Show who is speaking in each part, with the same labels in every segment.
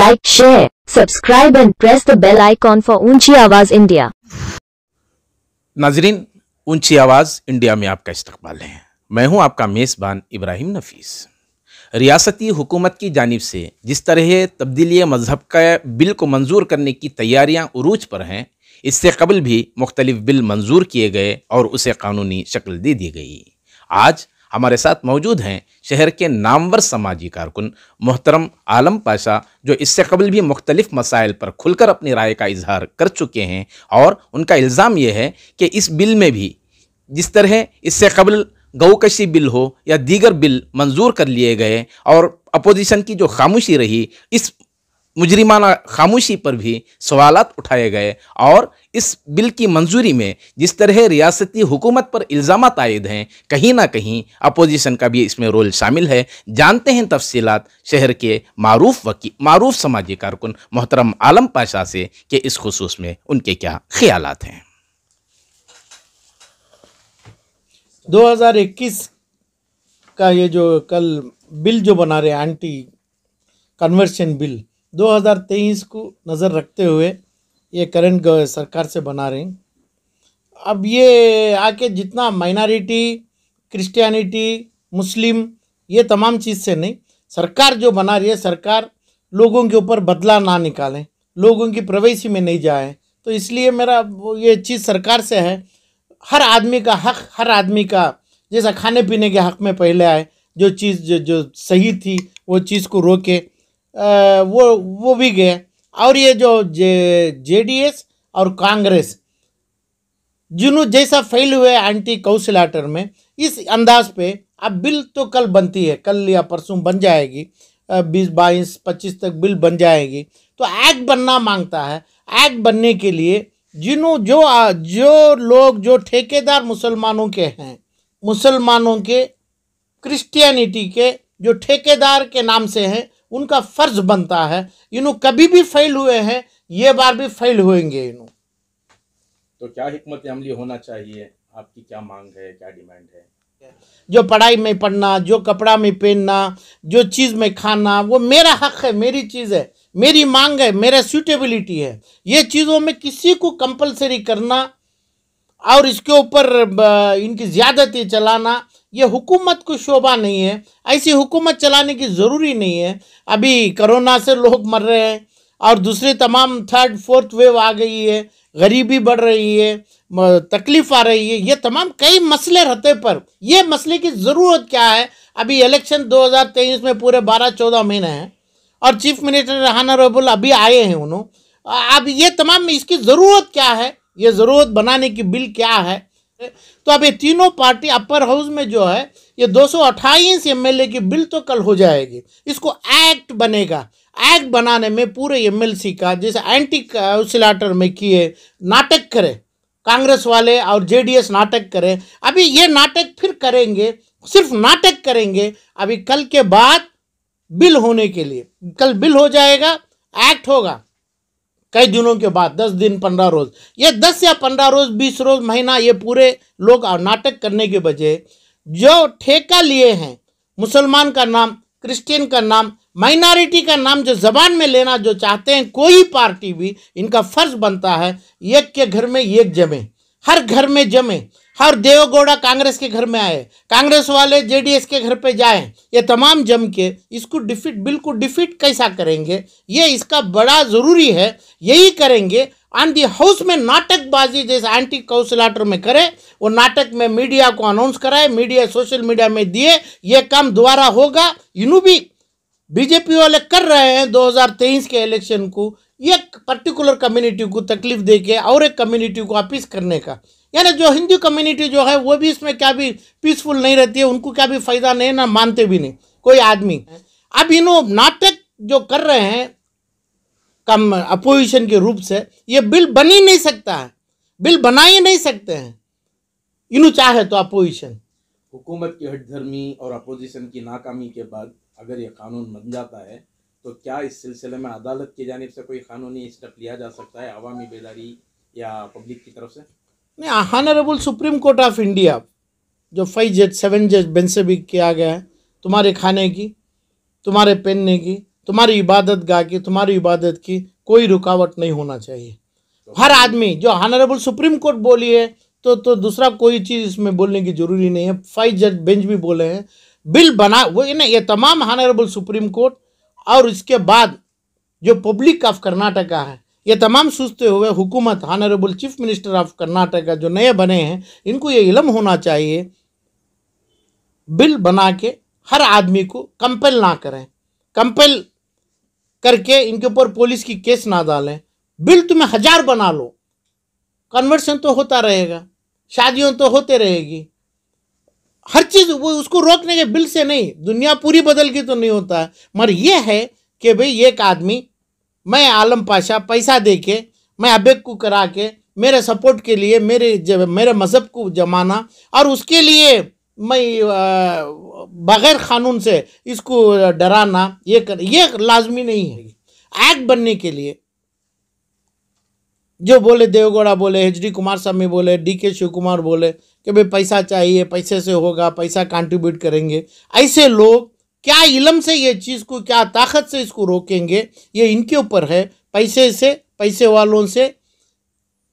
Speaker 1: like, share, subscribe and press the bell icon for ऊंची आवाज India नाजरीन ऊंची आवाज इंडिया में आपका इस्तकबाल है मैं हूं आपका मेज़बान इब्राहिम नफीस रियासती हुकूमत की जानब से जिस तरह तब्दीली मजहब का बिल को मंजूर करने की तैयारियां उरूज पर हैं इससे कबल भी मुख्तलिफ बिल मंजूर किए गए और उसे कानूनी शक्ल दे दी गई आज हमारे साथ मौजूद हैं शहर के नामवर समाजी कारकुन मोहतरम आलम पाशा जो इससे कबल भी मुख्तलिफ मसाइल पर खुलकर अपनी राय का इजहार कर चुके हैं और उनका इल्ज़ाम ये है कि इस बिल में भी जिस तरह इससे कबल गौकशी बिल हो या दीगर बिल मंजूर कर लिए गए और अपोजिशन की जो खामोशी रही इस मुजरिमाना खामोशी पर भी सवाल उठाए गए और इस बिल की मंजूरी में जिस तरह रियासती हुकूमत पर इल्ज़ाम आयद हैं कहीं ना कहीं अपोजिशन का भी इसमें रोल शामिल है जानते हैं तफसी शहर के मरूफ वकी मरूफ समाजी कारकुन मोहतरम आलम पाशा से कि इस खसूस में उनके क्या ख्याल हैं
Speaker 2: 2021 का ये जो कल बिल जो बना रहे एंटी कन्वर्शन बिल 2023 को नज़र रखते हुए ये करंट सरकार से बना रहे हैं अब ये आके जितना माइनॉरिटी क्रिश्चियनिटी मुस्लिम ये तमाम चीज़ से नहीं सरकार जो बना रही है सरकार लोगों के ऊपर बदला ना निकालें लोगों की प्रवेशी में नहीं जाए तो इसलिए मेरा ये चीज़ सरकार से है हर आदमी का हक हर आदमी का जैसा खाने पीने के हक में पहले आए जो चीज़ जो, जो सही थी वो चीज़ को रोके वो वो भी गए और ये जो जे डी एस और कांग्रेस जिन्हों जैसा फेल हुए एंटी काउंसिलाटर में इस अंदाज पे अब बिल तो कल बनती है कल या परसों बन जाएगी बीस बाईस पच्चीस तक बिल बन जाएगी तो एक्ट बनना मांगता है एक्ट बनने के लिए जिन्हों जो जो लोग जो ठेकेदार मुसलमानों के हैं मुसलमानों के क्रिश्चियनिटी के जो ठेकेदार के नाम से हैं उनका फर्ज बनता है इनू कभी भी फेल हुए हैं ये बार भी फेल होंगे इनू
Speaker 1: तो क्या हमत अमली होना चाहिए आपकी क्या मांग है क्या डिमांड है
Speaker 2: जो पढ़ाई में पढ़ना जो कपड़ा में पहनना जो चीज़ में खाना वो मेरा हक है मेरी चीज़ है मेरी मांग है मेरा सूटेबिलिटी है ये चीज़ों में किसी को कंपलसरी करना और इसके ऊपर इनकी ज़्यादती चलाना ये हुकूमत को शोभा नहीं है ऐसी हुकूमत चलाने की ज़रूरी नहीं है अभी करोना से लोग मर रहे हैं और दूसरी तमाम थर्ड फोर्थ वेव आ गई है गरीबी बढ़ रही है तकलीफ आ रही है ये तमाम कई मसले रहते पर ये मसले की ज़रूरत क्या है अभी इलेक्शन 2023 में पूरे 12-14 महीने हैं और चीफ मिनिस्टर रबुल अभी आए हैं उन्होंने अब ये तमाम इसकी ज़रूरत क्या है ये ज़रूरत बनाने की बिल क्या है तो अब ये तीनों पार्टी अपर हाउस में जो है ये दो सौ ए की बिल तो कल हो जाएगी इसको एक्ट बनेगा एक्ट बनाने में पूरे सी का जैसे एंटी काउंसिलटर में किए नाटक करे कांग्रेस वाले और जेडीएस नाटक करें अभी ये नाटक फिर करेंगे सिर्फ नाटक करेंगे अभी कल के बाद बिल होने के लिए कल बिल हो जाएगा एक्ट होगा कई दिनों के बाद दस दिन पंद्रह रोज ये दस या पंद्रह रोज बीस रोज महीना ये पूरे लोग नाटक करने के बजे जो ठेका लिए हैं मुसलमान का नाम क्रिश्चियन का नाम माइनॉरिटी का नाम जो जबान में लेना जो चाहते हैं कोई पार्टी भी इनका फर्ज बनता है एक के घर में एक जमे हर घर में जमे हर देवगौड़ा कांग्रेस के घर में आए कांग्रेस वाले जेडीएस के घर पे जाए ये तमाम जम के इसको डिफीट बिल्कुल डिफीट कैसा करेंगे ये इसका बड़ा ज़रूरी है यही करेंगे ऑन दी हाउस में नाटकबाजी जैसे एंटी काउंसिलाटर में करे वो नाटक में मीडिया को अनाउंस कराए मीडिया सोशल मीडिया में दिए ये काम दोबारा होगा यूनू भी बीजेपी वाले कर रहे हैं दो के इलेक्शन को एक पर्टिकुलर कम्युनिटी को तकलीफ देके और एक कम्युनिटी को वापिस करने का यानी जो हिंदू कम्युनिटी जो है वो भी इसमें क्या भी पीसफुल नहीं रहती है उनको क्या भी फायदा नहीं ना मानते भी नहीं कोई आदमी अब इन नाटक जो कर रहे हैं कम अपोजिशन के रूप से ये बिल बन ही नहीं सकता है बिल बना ही नहीं सकते हैं इन चाहे तो अपोजिशन
Speaker 1: हुकूमत की हटधर्मी और अपोजिशन की नाकामी के बाद अगर ये कानून बन जाता है तो क्या इस सिलसिले में अदालत की जानब से कोई कानूनी स्टेप लिया जा सकता है अवामी बेदारी या पब्लिक की तरफ से
Speaker 2: नहीं honourable supreme court of India जो फाइव जज सेवन जज बेंच से भी किया गया है तुम्हारे खाने की तुम्हारे पहनने की तुम्हारी इबादत गाह की तुम्हारी इबादत की कोई रुकावट नहीं होना चाहिए हर आदमी जो हानरेबल सुप्रीम कोर्ट बोली है तो तो दूसरा कोई चीज़ इसमें बोलने की ज़रूरी नहीं है फाइव जज बेंच भी बोले हैं बिल बना वो ना ये तमाम हानरेबल सुप्रीम कोर्ट और इसके बाद जो पब्लिक ऑफ कर्नाटका है ये तमाम सोचते हुए हुकूमत honourable chief minister of Karnataka जो नए बने हैं इनको ये इलम होना चाहिए बिल बना के हर आदमी को कंपेल ना करें कंपेल करके इनके ऊपर पुलिस की केस ना डालें बिल तुम्हें हजार बना लो कन्वर्सन तो होता रहेगा शादियों तो होते रहेगी हर चीज़ वो उसको रोकने के बिल से नहीं दुनिया पूरी बदल के तो नहीं होता है मगर यह है कि भाई एक आदमी मैं आलम पाशा पैसा दे के मैं अबेक को करा के मेरे सपोर्ट के लिए मेरे जब मेरे मज़हब को जमाना और उसके लिए मैं बग़ैर क़ानून से इसको डराना ये कर ये लाजमी नहीं है एक्ट बनने के लिए जो बोले देवगौड़ा बोले एच डी कुमार स्वामी बोले डी के शिव कुमार बोले कि भाई पैसा चाहिए पैसे से होगा पैसा कंट्रीब्यूट करेंगे ऐसे लोग क्या इलम से ये चीज़ को क्या ताकत से इसको रोकेंगे ये इनके ऊपर है पैसे से पैसे वालों से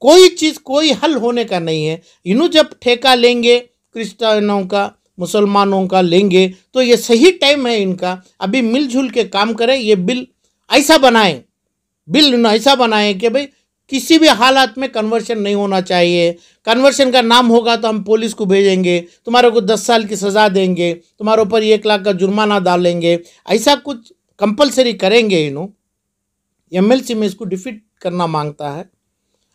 Speaker 2: कोई चीज़ कोई हल होने का नहीं है इन्हों जब ठेका लेंगे क्रिश्चनों का मुसलमानों का लेंगे तो ये सही टाइम है इनका अभी मिलजुल के काम करें ये बिल ऐसा बनाएं बिल ऐसा बनाएं कि भाई किसी भी हालात में कन्वर्शन नहीं होना चाहिए कन्वर्शन का नाम होगा तो हम पुलिस को भेजेंगे तुम्हारे को दस साल की सज़ा देंगे तुम्हारे ऊपर एक लाख का जुर्माना डालेंगे ऐसा कुछ कंपलसरी करेंगे यू नो एम में इसको डिफिट करना मांगता है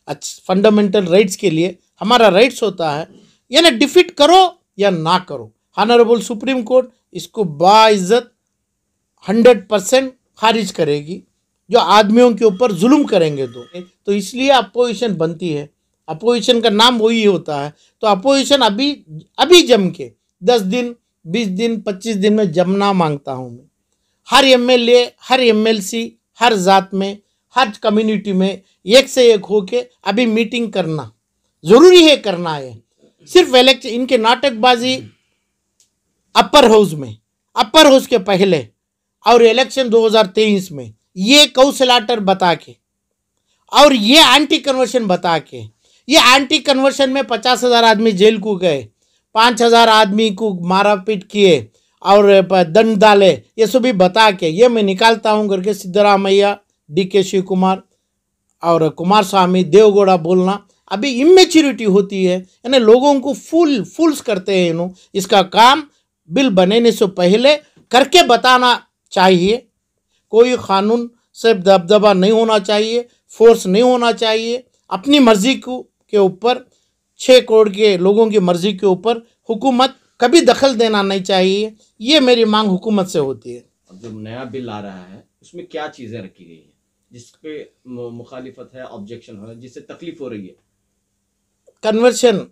Speaker 2: अच्छा फंडामेंटल राइट्स के लिए हमारा राइट्स होता है यानी डिफिट करो या ना करो हॉनरेबल सुप्रीम कोर्ट इसको बाइज़त हंड्रेड परसेंट खारिज करेगी जो आदमियों के ऊपर जुल्म करेंगे तो तो इसलिए अपोजिशन बनती है अपोजिशन का नाम वही होता है तो अपोजिशन अभी अभी जम के दस दिन बीस दिन पच्चीस दिन में जमना मांगता हूँ मैं हर एम हर सी हर जात में हर कम्युनिटी में एक से एक होके अभी मीटिंग करना ज़रूरी है करना है सिर्फ इलेक्शन इनके नाटकबाजी अपर हाउस में अपर हाउस के पहले और इलेक्शन 2023 में ये कौशलाटर बता के और ये एंटी कन्वर्शन बता के ये एंटी कन्वर्शन में पचास हज़ार आदमी जेल को गए पाँच हज़ार आदमी को मारा पीट किए और दंड डाले ये सभी बता के ये मैं निकालता हूँ करके सिद्धरामैया डी के शिव कुमार और कुमार स्वामी देवगौड़ा बोलना अभी इमेच्योरिटी होती है यानी लोगों को फुल फुल्स करते हैं इन्हों इसका काम बिल बनने से पहले करके बताना चाहिए कोई कानून से दबदबा नहीं होना चाहिए फोर्स नहीं होना चाहिए अपनी मर्ज़ी को के ऊपर छः करोड़ के लोगों की मर्ज़ी के ऊपर हुकूमत कभी दखल देना नहीं चाहिए ये मेरी मांग हुकूमत से होती
Speaker 1: है जो नया बिल आ रहा है उसमें क्या चीज़ें रखी गई हैं जिस मुखालिफत है ऑब्जेक्शन हो रहा है जिससे तकलीफ हो रही है
Speaker 2: कन्वर्शन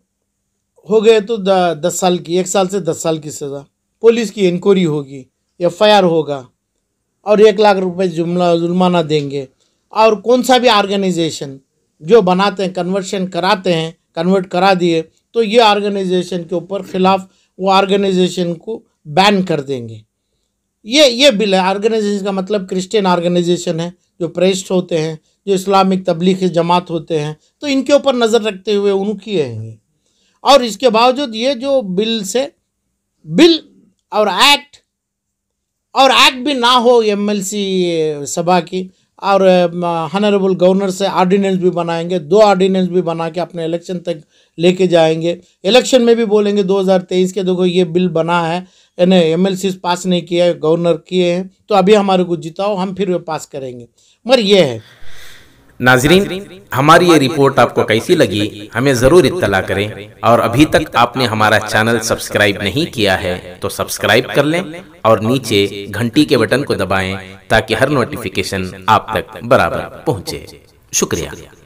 Speaker 2: हो गए तो द, दस साल की एक साल से दस साल की सज़ा पुलिस की इंक्वायरी होगी एफ होगा और एक लाख रुपए जुमला जुर्माना देंगे और कौन सा भी ऑर्गेनाइजेशन जो बनाते हैं कन्वर्शन कराते हैं कन्वर्ट करा दिए तो ये ऑर्गेनाइजेशन के ऊपर खिलाफ वो ऑर्गेनाइजेशन को बैन कर देंगे ये ये बिल है ऑर्गेनाइजेशन का मतलब क्रिश्चियन ऑर्गेनाइजेशन है जो प्रेस्ट होते हैं जो इस्लामिक तबलीग जमात होते हैं तो इनके ऊपर नज़र रखते हुए उनकी है और इसके बावजूद ये जो बिल से बिल और एक्ट और एक्ट भी ना हो एमएलसी सभा की और हनरेबल गवर्नर से आर्डिनेंस भी बनाएंगे दो आर्डिनेंस भी बना के अपने इलेक्शन तक लेके जाएंगे इलेक्शन में भी बोलेंगे 2023 के देखो ये बिल बना है यानी एम एल पास नहीं किया गवर्नर किए हैं तो अभी हमारे को जिताओ हम फिर पास करेंगे मगर ये है
Speaker 1: नाजरीन हमारी ये रिपोर्ट आपको कैसी लगी हमें ज़रूर इतला करें और अभी तक आपने हमारा चैनल सब्सक्राइब नहीं किया है तो सब्सक्राइब कर लें और नीचे घंटी के बटन को दबाएं ताकि हर नोटिफिकेशन आप तक बराबर पहुंचे शुक्रिया